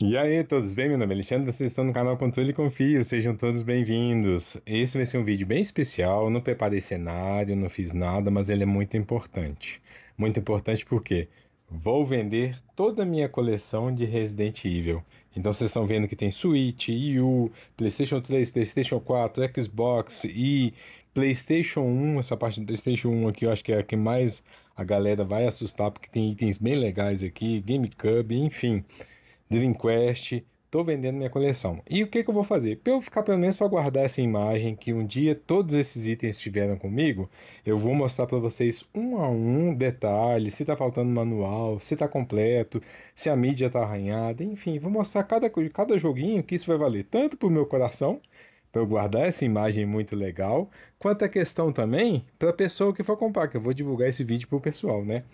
E aí, todos bem? Meu nome é Alexandre, vocês estão no canal Controle e Confio, sejam todos bem-vindos. Esse vai ser um vídeo bem especial, eu não preparei cenário, não fiz nada, mas ele é muito importante. Muito importante porque vou vender toda a minha coleção de Resident Evil. Então vocês estão vendo que tem Switch, EU, Playstation 3, Playstation 4, Xbox e Playstation 1, essa parte do Playstation 1 aqui eu acho que é a que mais a galera vai assustar, porque tem itens bem legais aqui, GameCube, enfim... Dream Quest, vendendo minha coleção. E o que, que eu vou fazer? Para eu ficar pelo menos para guardar essa imagem que um dia todos esses itens estiveram comigo, eu vou mostrar para vocês um a um detalhe, se está faltando manual, se está completo, se a mídia está arranhada, enfim, vou mostrar cada cada joguinho que isso vai valer tanto para o meu coração, para eu guardar essa imagem muito legal, quanto a questão também para a pessoa que for comprar, que eu vou divulgar esse vídeo para o pessoal, né?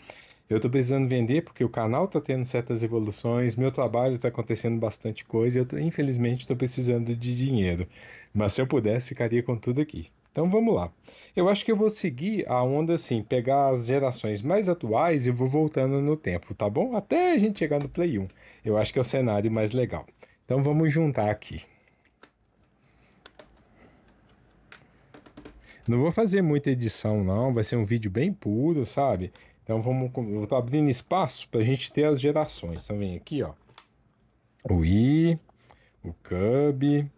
eu estou precisando vender porque o canal está tendo certas evoluções, meu trabalho está acontecendo bastante coisa e eu tô, infelizmente estou precisando de dinheiro. Mas se eu pudesse, ficaria com tudo aqui. Então vamos lá. Eu acho que eu vou seguir a onda assim, pegar as gerações mais atuais e vou voltando no tempo, tá bom? Até a gente chegar no Play 1. Eu acho que é o cenário mais legal. Então vamos juntar aqui. Não vou fazer muita edição não, vai ser um vídeo bem puro, sabe? Então vamos, eu tô abrindo espaço para a gente ter as gerações. Então vem aqui, ó, o i, o cub,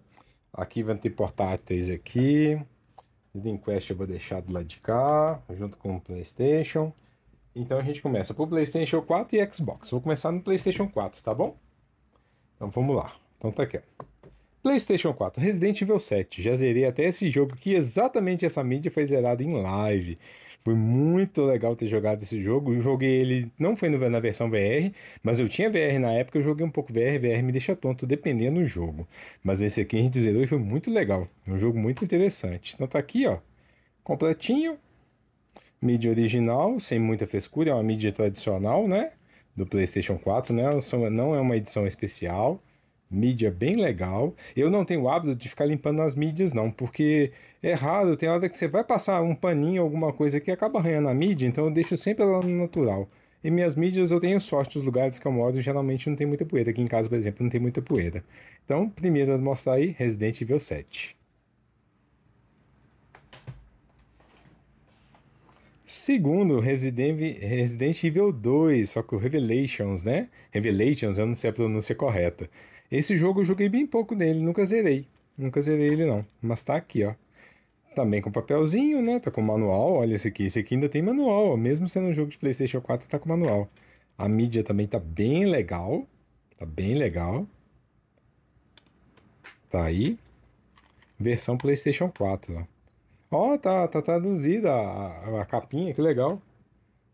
aqui vai ter portáteis aqui, Quest eu vou deixar do lado de cá, junto com o PlayStation. Então a gente começa Por PlayStation 4 e Xbox. Vou começar no PlayStation 4, tá bom? Então vamos lá. Então tá aqui, ó. PlayStation 4, Resident Evil 7. Já zerei até esse jogo que exatamente essa mídia foi zerada em live. Foi muito legal ter jogado esse jogo. Eu joguei ele, não foi na versão VR, mas eu tinha VR na época, eu joguei um pouco VR, VR me deixa tonto, dependendo do jogo. Mas esse aqui a gente zerou e foi muito legal. Um jogo muito interessante. Então tá aqui, ó, completinho. Mídia original, sem muita frescura, é uma mídia tradicional, né? Do PlayStation 4, né? Não é uma edição especial mídia bem legal. Eu não tenho o hábito de ficar limpando as mídias, não, porque é raro, tem hora que você vai passar um paninho, alguma coisa que acaba arranhando a mídia, então eu deixo sempre ela no natural. E minhas mídias eu tenho sorte, os lugares que eu moro geralmente não tem muita poeira. Aqui em casa, por exemplo, não tem muita poeira. Então, primeiro a mostrar aí Resident Evil 7. Segundo, Resident Evil 2, só que o Revelations, né? Revelations, eu não sei a pronúncia correta. Esse jogo eu joguei bem pouco nele, nunca zerei. Nunca zerei ele não, mas tá aqui, ó. Também tá com papelzinho, né? Tá com manual, olha esse aqui. Esse aqui ainda tem manual, ó. mesmo sendo um jogo de PlayStation 4, tá com manual. A mídia também tá bem legal. Tá bem legal. Tá aí. Versão PlayStation 4, ó. Ó, tá, tá traduzida a, a, capinha, que legal.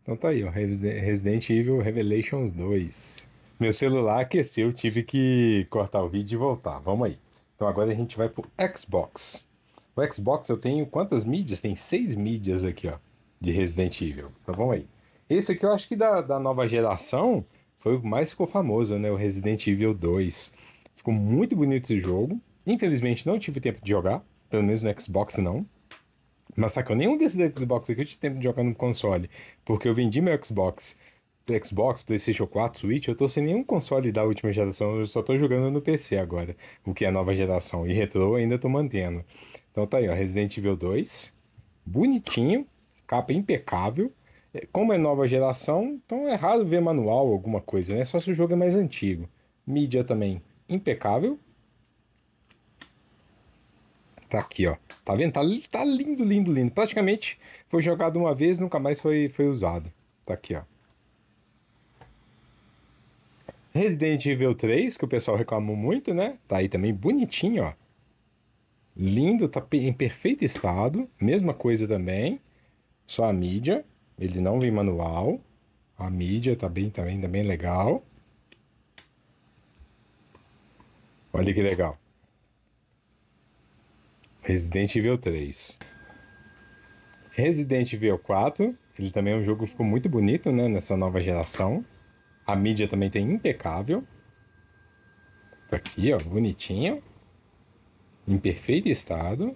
Então tá aí, ó. Resident Evil Revelations 2. Meu celular aqueceu, tive que cortar o vídeo e voltar. Vamos aí. Então agora a gente vai pro Xbox. O Xbox eu tenho quantas mídias? Tem seis mídias aqui, ó, de Resident Evil. Então vamos aí. Esse aqui eu acho que da, da nova geração foi o mais ficou famoso, né? O Resident Evil 2. Ficou muito bonito esse jogo. Infelizmente não tive tempo de jogar, pelo menos no Xbox não. Mas sacou, nenhum desses Xbox aqui eu tive tempo de jogar no console, porque eu vendi meu Xbox Xbox, PlayStation 4, Switch, eu tô sem nenhum console da última geração, eu só tô jogando no PC agora, o que é a nova geração. E retro ainda tô mantendo. Então tá aí, ó, Resident Evil 2, bonitinho, capa impecável. É, como é nova geração, então é raro ver manual alguma coisa, né? Só se o jogo é mais antigo. Mídia também impecável. Tá aqui, ó. Tá vendo? Tá, tá lindo, lindo, lindo. Praticamente foi jogado uma vez, nunca mais foi, foi usado. Tá aqui, ó. Resident Evil 3, que o pessoal reclamou muito, né? Tá aí também bonitinho, ó. Lindo, tá em perfeito estado. Mesma coisa também. Só a mídia. Ele não vem manual. A mídia tá bem também, tá bem legal. Olha que legal. Resident Evil 3. Resident Evil 4. Ele também é um jogo que ficou muito bonito, né? Nessa nova geração. A mídia também tem impecável. Tá aqui, ó, bonitinho. Em perfeito estado.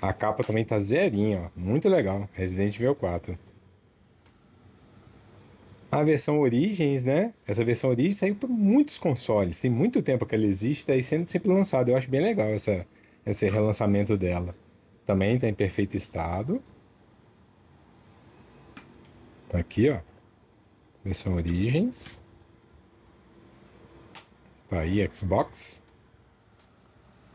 A capa também tá zerinha, ó. Muito legal. Resident Evil 4. A versão Origins, né? Essa versão Origins saiu para muitos consoles. Tem muito tempo que ela existe, tá sendo sempre lançada. Eu acho bem legal essa, esse relançamento dela. Também tá em perfeito estado. Tá aqui, ó. Versão Origens. Tá aí, Xbox.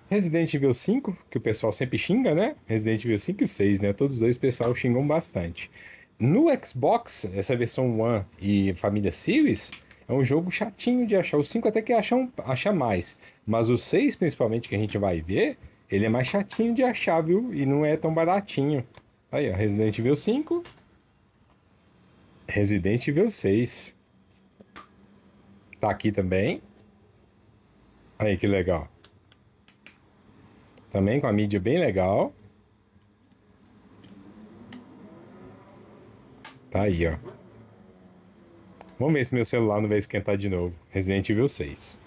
Resident Evil 5, que o pessoal sempre xinga, né? Resident Evil 5 e 6, né? Todos os dois o pessoal xingam bastante. No Xbox, essa versão One e família Series, é um jogo chatinho de achar. O 5 até que acha, um, acha mais. Mas o 6, principalmente, que a gente vai ver, ele é mais chatinho de achar, viu? E não é tão baratinho. Aí, ó, Resident Evil 5, Resident Evil 6. Tá aqui também. Aí, que legal. Também com a mídia bem legal. Tá aí, ó. Vamos ver se meu celular não vai esquentar de novo. Resident Evil 6.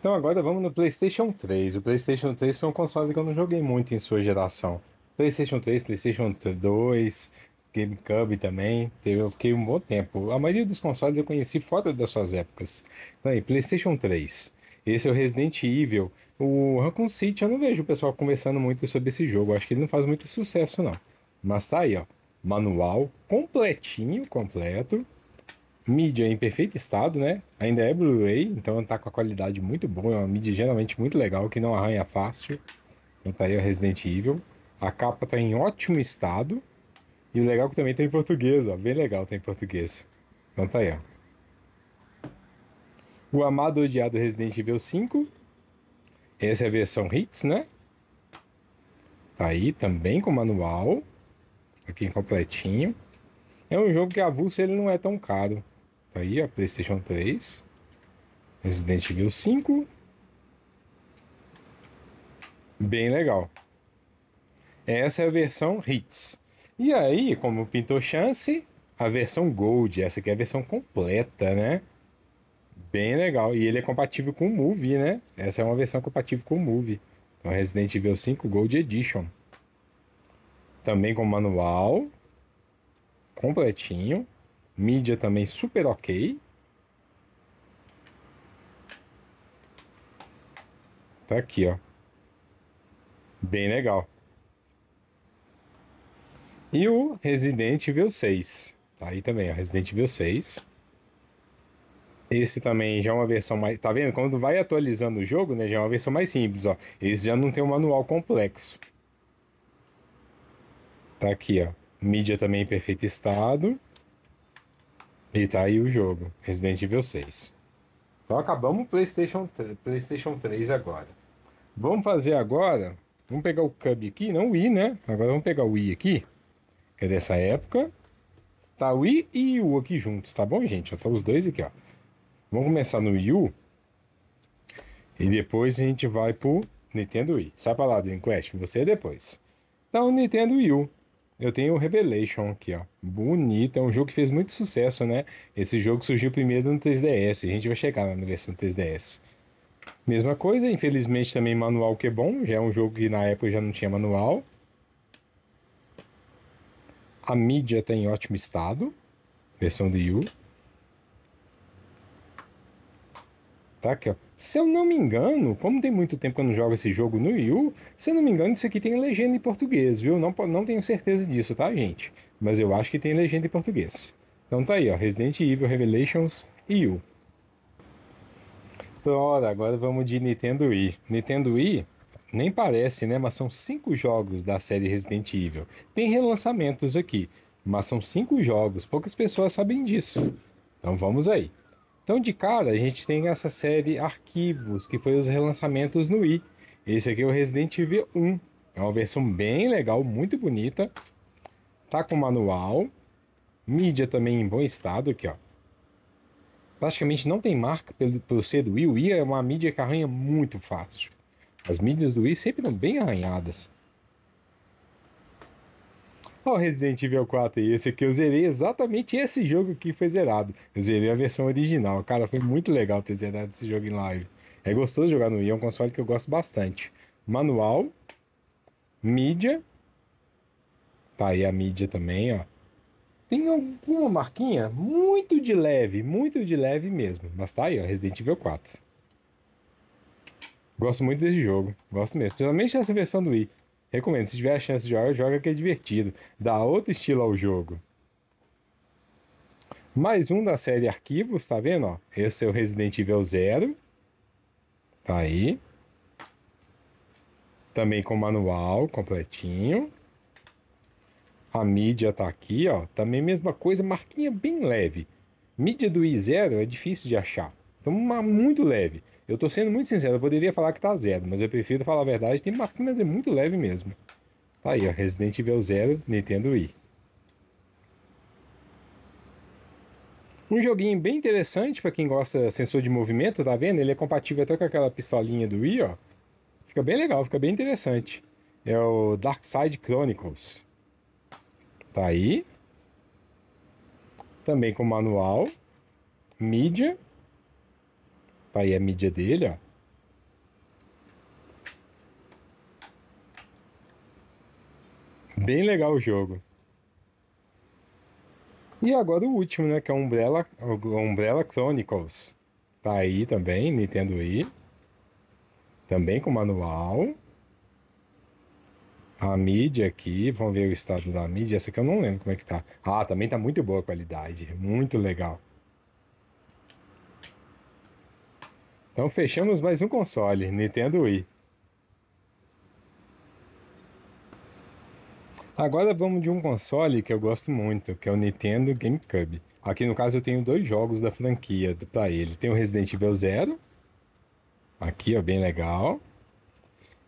Então agora vamos no PlayStation 3. O PlayStation 3 foi um console que eu não joguei muito em sua geração. PlayStation 3, PlayStation 2, GameCube também. Eu fiquei um bom tempo. A maioria dos consoles eu conheci fora das suas épocas. Então aí, PlayStation 3. Esse é o Resident Evil. O Raccoon City eu não vejo o pessoal conversando muito sobre esse jogo. Eu acho que ele não faz muito sucesso, não. Mas tá aí, ó. Manual completinho, completo. Mídia em perfeito estado, né? Ainda é Blu-ray, então tá com a qualidade muito boa. É uma mídia geralmente muito legal, que não arranha fácil. Então tá aí o Resident Evil. A capa tá em ótimo estado. E o legal é que também tem em português, ó. Bem legal tem em português. Então tá aí, ó. O amado odiado Resident Evil 5. Essa é a versão Hits, né? Tá aí também com manual. Aqui completinho. É um jogo que avulso ele não é tão caro. Tá aí a PlayStation 3. Resident Evil 5. Bem legal. Essa é a versão Hits. E aí, como pintou chance, a versão Gold, essa aqui é a versão completa, né? Bem legal. E ele é compatível com o Movie, né? Essa é uma versão compatível com o Movie. Então, Resident Evil 5 Gold Edition. Também com manual. Completinho. Mídia também super ok. Tá aqui, ó. Bem legal. E o Resident Evil 6. Tá aí também, ó, Resident Evil 6. Esse também já é uma versão mais. Tá vendo? Quando vai atualizando o jogo, né? Já é uma versão mais simples, ó. Esse já não tem um manual complexo. Tá aqui, ó. Mídia também em perfeito estado. E tá aí o jogo, Resident Evil 6. Então acabamos o PlayStation, PlayStation 3 agora. Vamos fazer agora. Vamos pegar o Cub aqui, não o Wii, né? Agora vamos pegar o Wii aqui que é dessa época. Tá o I e o U aqui juntos, tá bom, gente? Tá os dois aqui, ó. Vamos começar no Yu E depois a gente vai pro Nintendo Wii. Sai pra lá, Dreamcast, você depois. Então, Nintendo Wii U. Eu tenho o Revelation aqui, ó. Bonito, é um jogo que fez muito sucesso, né? Esse jogo surgiu primeiro no 3DS. A gente vai chegar lá na versão 3DS. Mesma coisa, infelizmente também manual que é bom. Já é um jogo que na época já não tinha manual. A mídia está em ótimo estado, versão de U. Tá aqui, ó. Se eu não me engano, como tem muito tempo que eu não jogo esse jogo no Wii U, se eu não me engano, isso aqui tem legenda em português, viu? Não, não tenho certeza disso, tá, gente? Mas eu acho que tem legenda em português. Então tá aí, ó. Resident Evil Revelations e U. Ora, agora vamos de Nintendo Wii. Nintendo Wii nem parece, né? Mas são cinco jogos da série Resident Evil. Tem relançamentos aqui, mas são cinco jogos. Poucas pessoas sabem disso. Então vamos aí. Então de cara a gente tem essa série Arquivos, que foi os relançamentos no Wii. Esse aqui é o Resident Evil 1. É uma versão bem legal, muito bonita. Tá com manual. Mídia também em bom estado aqui, ó. Praticamente não tem marca pelo, pelo ser do Wii. O Wii é uma mídia que arranha muito fácil. As mídias do Wii sempre eram bem arranhadas. Olha o Resident Evil 4 e esse aqui eu zerei exatamente esse jogo que foi zerado. Eu zerei a versão original. Cara, foi muito legal ter zerado esse jogo em live. É gostoso jogar no Wii, é um console que eu gosto bastante. Manual, mídia. Tá aí a mídia também, ó. Tem alguma marquinha? Muito de leve, muito de leve mesmo. Mas tá aí, ó, Resident Evil 4. Gosto muito desse jogo. Gosto mesmo. Principalmente essa versão do Wii. Recomendo. Se tiver a chance de jogar, joga que é divertido. Dá outro estilo ao jogo. Mais um da série Arquivos, tá vendo? Ó? Esse é o Resident Evil Zero. Tá aí. Também com manual completinho. A mídia tá aqui, ó. Também mesma coisa, marquinha bem leve. Mídia do i zero é difícil de achar. Então, uma muito leve. Eu tô sendo muito sincero, eu poderia falar que tá zero, mas eu prefiro falar a verdade, tem máquinas é muito leve mesmo. Tá aí, ó, Resident Evil 0, Nintendo Wii. Um joguinho bem interessante para quem gosta sensor de movimento, tá vendo? Ele é compatível até com aquela pistolinha do Wii, ó. Fica bem legal, fica bem interessante. É o Dark Side Chronicles. Tá aí. Também com manual, mídia aí a mídia dele, ó. Bem legal o jogo. E agora o último, né? Que é Umbrella, Umbrella Chronicles. Tá aí também, Nintendo Wii. Também com manual. A mídia aqui, vamos ver o estado da mídia. Essa aqui eu não lembro como é que tá. Ah, também tá muito boa a qualidade. Muito legal. Então fechamos mais um console, Nintendo Wii. Agora vamos de um console que eu gosto muito, que é o Nintendo GameCube. Aqui no caso eu tenho dois jogos da franquia para ele. Tem o Resident Evil Zero, aqui ó, bem legal.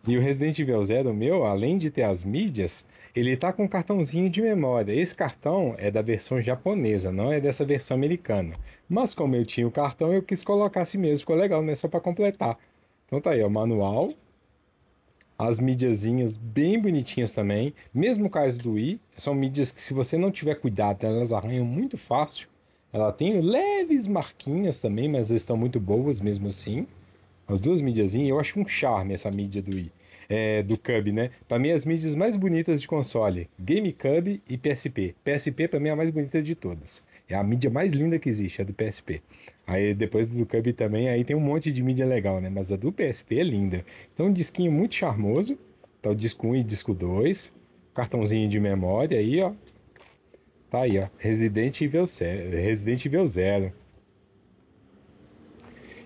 E o Resident Evil Zero meu, além de ter as mídias, ele tá com um cartãozinho de memória. Esse cartão é da versão japonesa, não é dessa versão americana. Mas como eu tinha o cartão, eu quis colocar assim mesmo, ficou legal, né? Só para completar. Então tá aí, o manual. As mídiazinhas bem bonitinhas também. Mesmo caso do i, são mídias que se você não tiver cuidado, elas arranham muito fácil. Ela tem leves marquinhas também, mas estão muito boas mesmo assim. As duas mídiazinhas, eu acho um charme essa mídia do é, do Cub, né? Pra mim, as mídias mais bonitas de console: GameCube e PSP. PSP, pra mim, é a mais bonita de todas. É a mídia mais linda que existe, a do PSP. Aí depois do Cub também, aí tem um monte de mídia legal, né? Mas a do PSP é linda. Então, um disquinho muito charmoso. Tá o disco 1 e disco 2. Cartãozinho de memória aí, ó. Tá aí, ó. Resident Evil, Resident Evil Zero.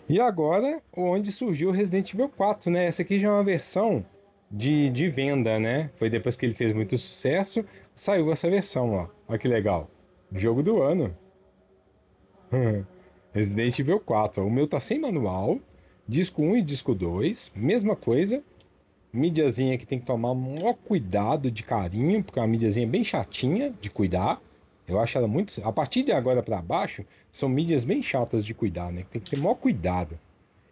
E agora, onde surgiu o Resident Evil 4, né? Essa aqui já é uma versão de, de venda, né? Foi depois que ele fez muito sucesso, saiu essa versão, ó. Olha que legal. Jogo do ano. Resident Evil 4. O meu tá sem manual, disco 1 e disco 2, mesma coisa. Mídiazinha que tem que tomar maior cuidado de carinho, porque é a mídiazinha é bem chatinha de cuidar. Eu acho ela muito. A partir de agora para baixo, são mídias bem chatas de cuidar, né? Tem que ter maior cuidado.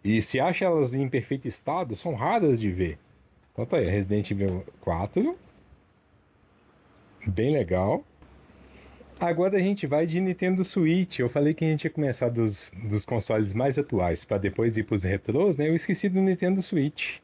E se acha elas em perfeito estado, são raras de ver. Então tá aí, Resident Evil 4. Bem legal. Agora a gente vai de Nintendo Switch. Eu falei que a gente ia começar dos, dos consoles mais atuais para depois ir para os retrôs, né? Eu esqueci do Nintendo Switch.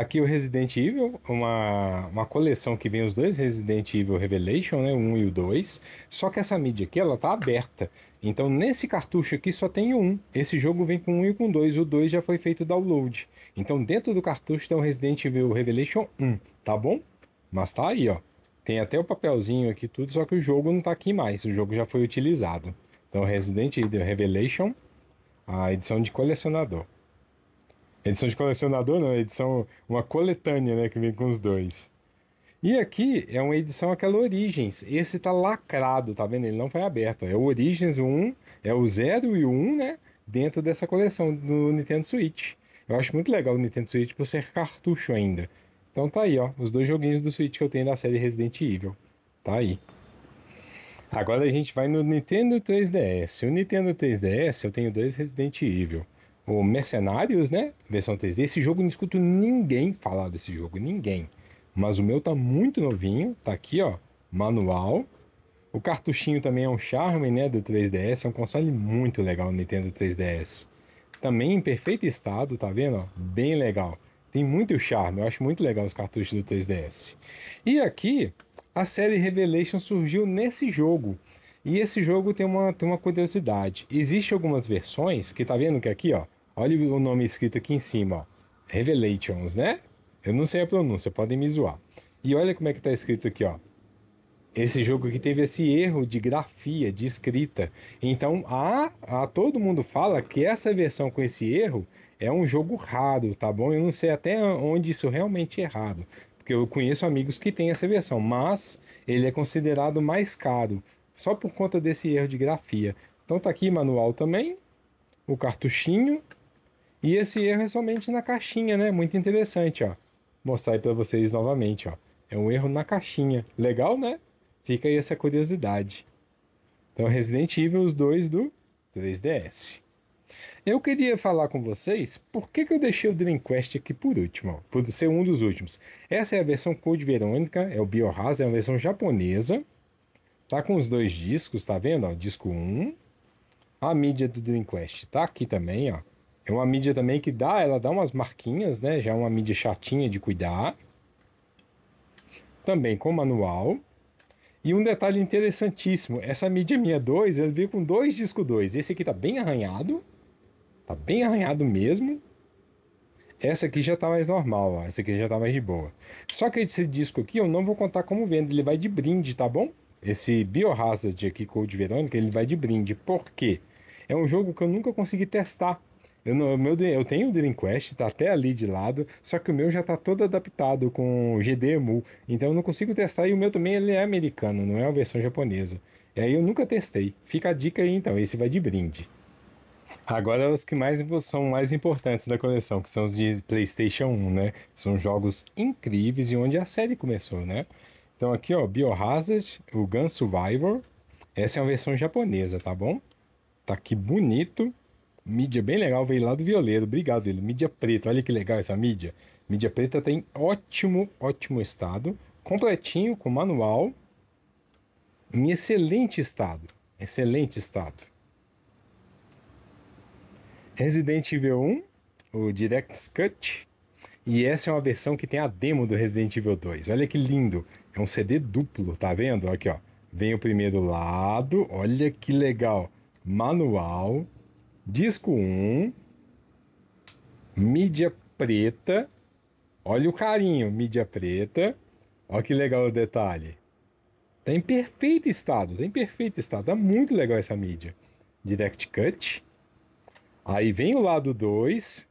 Aqui o Resident Evil, uma, uma coleção que vem os dois Resident Evil Revelation, né, o 1 e o 2. Só que essa mídia aqui, ela tá aberta. Então nesse cartucho aqui só tem um. Esse jogo vem com um e com dois. O 2 já foi feito download. Então dentro do cartucho tem o Resident Evil Revelation 1, tá bom? Mas tá aí, ó. Tem até o papelzinho aqui tudo, só que o jogo não tá aqui mais. O jogo já foi utilizado. Então Resident Evil Revelation, a edição de colecionador. Edição de colecionador, não, edição, uma coletânea, né, que vem com os dois. E aqui é uma edição aquela Origins. Esse tá lacrado, tá vendo? Ele não foi aberto. É o Origins 1, é o 0 e o 1, né? Dentro dessa coleção do Nintendo Switch. Eu acho muito legal o Nintendo Switch por ser cartucho ainda. Então tá aí, ó. Os dois joguinhos do Switch que eu tenho da série Resident Evil. Tá aí. Agora a gente vai no Nintendo 3DS. O Nintendo 3DS eu tenho dois Resident Evil o Mercenários, né? Versão 3D. Esse jogo eu não escuto ninguém falar desse jogo, ninguém. Mas o meu tá muito novinho, tá aqui, ó, manual. O cartuchinho também é um charme, né, do 3DS, é um console muito legal, o Nintendo 3DS. Também em perfeito estado, tá vendo, ó? Bem legal. Tem muito charme, eu acho muito legal os cartuchos do 3DS. E aqui, a série Revelation surgiu nesse jogo. E esse jogo tem uma, tem uma curiosidade. Existe algumas versões que tá vendo que aqui, ó. Olha o nome escrito aqui em cima, ó. Revelations, né? Eu não sei a pronúncia, podem me zoar. E olha como é que tá escrito aqui, ó. Esse jogo que teve esse erro de grafia, de escrita. Então, a, a todo mundo fala que essa versão com esse erro é um jogo raro, tá bom? Eu não sei até onde isso realmente é errado, porque eu conheço amigos que têm essa versão, mas ele é considerado mais caro só por conta desse erro de grafia. Então tá aqui manual também, o cartuchinho, e esse erro é somente na caixinha, né? Muito interessante, ó. mostrar aí para vocês novamente, ó. É um erro na caixinha. Legal, né? Fica aí essa curiosidade. Então Resident Evil os dois do 3DS. Eu queria falar com vocês por que, que eu deixei o Dreamcast aqui por último, ó, por ser um dos últimos. Essa é a versão Code Verônica, é o Biohazard, é uma versão japonesa Tá com os dois discos, tá vendo? Ó, disco 1. A mídia do Dreamcast tá aqui também, ó. É uma mídia também que dá, ela dá umas marquinhas, né? Já é uma mídia chatinha de cuidar. Também com manual. E um detalhe interessantíssimo, essa mídia minha 2, ela veio com dois discos 2. Esse aqui tá bem arranhado. Tá bem arranhado mesmo. Essa aqui já tá mais normal, ó. Essa aqui já tá mais de boa. Só que esse disco aqui eu não vou contar como vendo ele vai de brinde, tá bom? Esse Biohazard aqui, Code Verônica, ele vai de brinde. Por quê? É um jogo que eu nunca consegui testar. Eu, não, meu, eu tenho o Dream Quest tá até ali de lado, só que o meu já tá todo adaptado com GDemu então eu não consigo testar e o meu também ele é americano, não é a versão japonesa. E aí eu nunca testei. Fica a dica aí então, esse vai de brinde. Agora os que mais são mais importantes da coleção, que são os de PlayStation 1, né? São jogos incríveis e onde a série começou, né? Então aqui, ó, Biohazard, o Gun Survivor. Essa é uma versão japonesa, tá bom? Tá aqui bonito. Mídia bem legal, veio lá do Violeiro. Obrigado, ele. Mídia preta, olha que legal essa mídia. Mídia preta tem ótimo, ótimo estado. Completinho, com manual. Em excelente estado. Excelente estado. Resident Evil 1, o Direct Cut. E essa é uma versão que tem a demo do Resident Evil 2. Olha que lindo. É um CD duplo, tá vendo? Aqui, ó. Vem o primeiro lado, olha que legal. Manual, disco 1, mídia preta. Olha o carinho, mídia preta. Olha que legal o detalhe. Tá em perfeito estado, tá em perfeito estado. Tá muito legal essa mídia. Direct Cut. Aí vem o lado 2.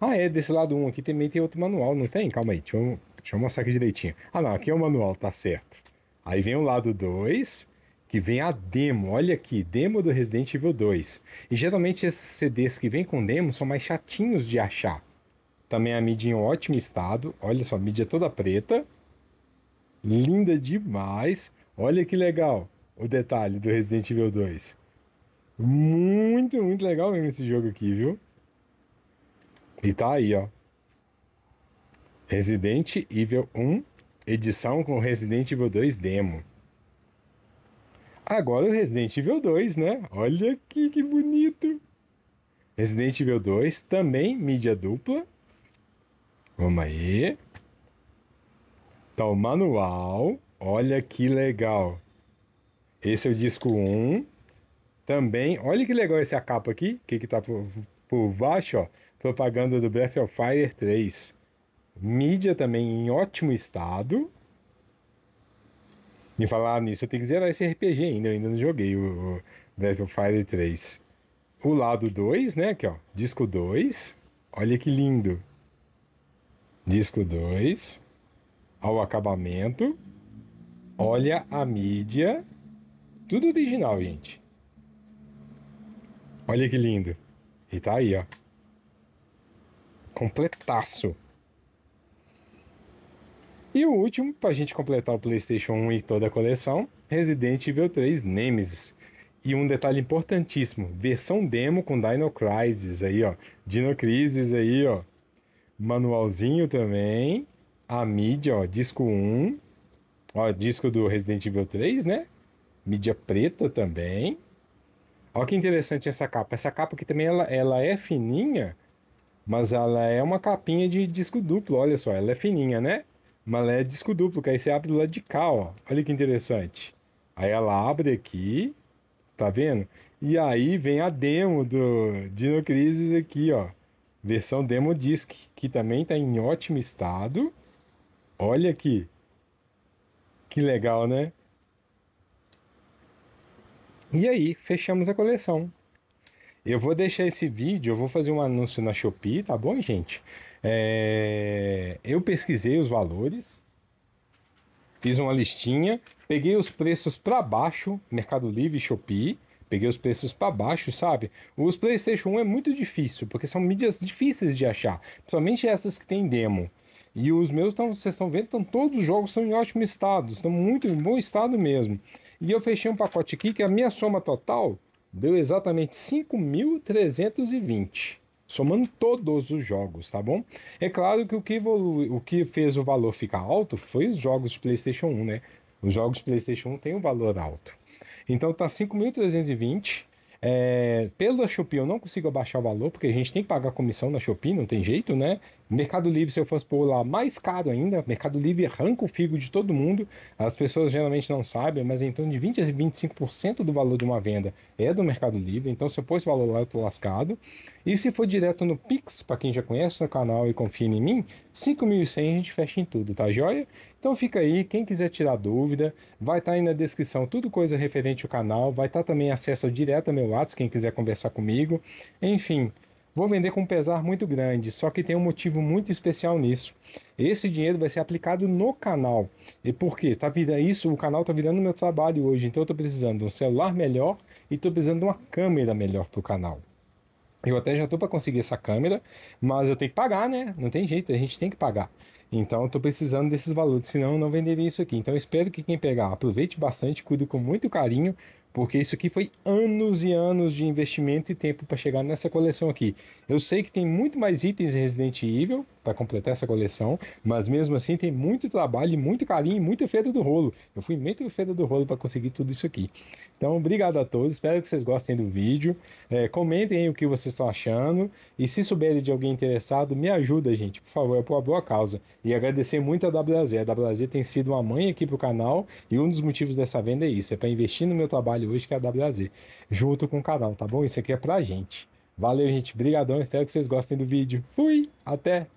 Ah, é, desse lado 1 um aqui também tem outro manual, não tem? Calma aí, deixa eu Deixa eu mostrar aqui direitinho. Ah, não, aqui é o manual, tá certo. Aí vem o lado 2, que vem a demo. Olha aqui, demo do Resident Evil 2. E geralmente esses CDs que vêm com demo são mais chatinhos de achar. Também a mídia em um ótimo estado. Olha só, a mídia é toda preta. Linda demais. Olha que legal o detalhe do Resident Evil 2. Muito, muito legal mesmo esse jogo aqui, viu? E tá aí, ó. Resident Evil 1, edição com Resident Evil 2 demo. Agora o Resident Evil 2, né? Olha aqui que bonito! Resident Evil 2, também mídia dupla. Vamos aí. Tá o manual. Olha que legal. Esse é o disco 1. Também, olha que legal essa capa aqui. O que que tá por, por baixo, ó? Propaganda do Breath of Fire 3 mídia também em ótimo estado. E falar ah, nisso, eu tenho que zerar esse RPG ainda, eu ainda não joguei o, o Breath of Fire 3. O lado 2, né, aqui ó, disco 2, olha que lindo. Disco 2, ao acabamento, olha a mídia, tudo original, gente. Olha que lindo. E tá aí, ó. Completaço. E o último, para a gente completar o PlayStation 1 e toda a coleção, Resident Evil 3 Nemesis. E um detalhe importantíssimo, versão demo com Dino Crisis aí, ó. Dino Crisis aí, ó. Manualzinho também. A mídia, ó, disco 1. Ó, disco do Resident Evil 3, né? Mídia preta também. Olha que interessante essa capa. Essa capa que também ela, ela é fininha, mas ela é uma capinha de disco duplo, olha só, ela é fininha, né? uma LED é disco duplo, que aí você abre do lado de cá, ó. Olha que interessante. Aí ela abre aqui, tá vendo? E aí vem a demo do Dino Crisis aqui, ó. Versão demo disc, que também tá em ótimo estado. Olha aqui. Que legal, né? E aí, fechamos a coleção. Eu vou deixar esse vídeo, eu vou fazer um anúncio na Shopee, tá bom, gente? É... Eu pesquisei os valores, fiz uma listinha, peguei os preços para baixo, Mercado Livre e Shopee. Peguei os preços para baixo, sabe? Os PlayStation 1 é muito difícil, porque são mídias difíceis de achar, principalmente essas que tem demo. E os meus, tão, vocês estão vendo, tão, todos os jogos estão em ótimo estado, estão muito em bom estado mesmo. E eu fechei um pacote aqui que é a minha soma total deu exatamente 5.320, somando todos os jogos, tá bom? É claro que o que, evolui, o que fez o valor ficar alto foi os jogos de PlayStation 1, né? Os jogos de PlayStation 1 têm um valor alto. Então tá 5.320. É, pela Shopee eu não consigo abaixar o valor, porque a gente tem que pagar comissão na Shopee, não tem jeito, né? Mercado Livre, se eu fosse pôr lá, mais caro ainda. Mercado Livre arranca o figo de todo mundo. As pessoas geralmente não sabem, mas é em torno de 20 a 25% do valor de uma venda é do Mercado Livre. Então, se eu pôr esse valor lá, eu tô lascado. E se for direto no Pix, para quem já conhece o canal e confia em mim, 5.100 a gente fecha em tudo, tá joia? Então fica aí, quem quiser tirar dúvida, vai estar tá aí na descrição tudo coisa referente ao canal, vai estar tá também acesso direto ao meu WhatsApp, quem quiser conversar comigo. Enfim, Vou vender com um pesar muito grande, só que tem um motivo muito especial nisso. Esse dinheiro vai ser aplicado no canal. E por quê? Tá virando isso, o canal tá virando meu trabalho hoje, então eu tô precisando de um celular melhor e tô precisando de uma câmera melhor pro canal. Eu até já tô para conseguir essa câmera, mas eu tenho que pagar, né? Não tem jeito, a gente tem que pagar. Então eu tô precisando desses valores, senão eu não venderia isso aqui. Então espero que quem pegar aproveite bastante, cuide com muito carinho, porque isso aqui foi anos e anos de investimento e tempo para chegar nessa coleção aqui. Eu sei que tem muito mais itens em Resident Evil, para completar essa coleção, mas mesmo assim tem muito trabalho, muito carinho, muita feira do rolo. Eu fui muito feira do rolo para conseguir tudo isso aqui. Então, obrigado a todos, espero que vocês gostem do vídeo. É, comentem o que vocês estão achando e se souberem de alguém interessado, me ajuda, gente, por favor, é por uma boa causa. E agradecer muito a WZ. A WZ tem sido uma mãe aqui pro canal e um dos motivos dessa venda é isso, é para investir no meu trabalho hoje que é a WZ, junto com o canal, tá bom? Isso aqui é pra gente. Valeu, gente. Obrigadão. Espero que vocês gostem do vídeo. Fui. Até.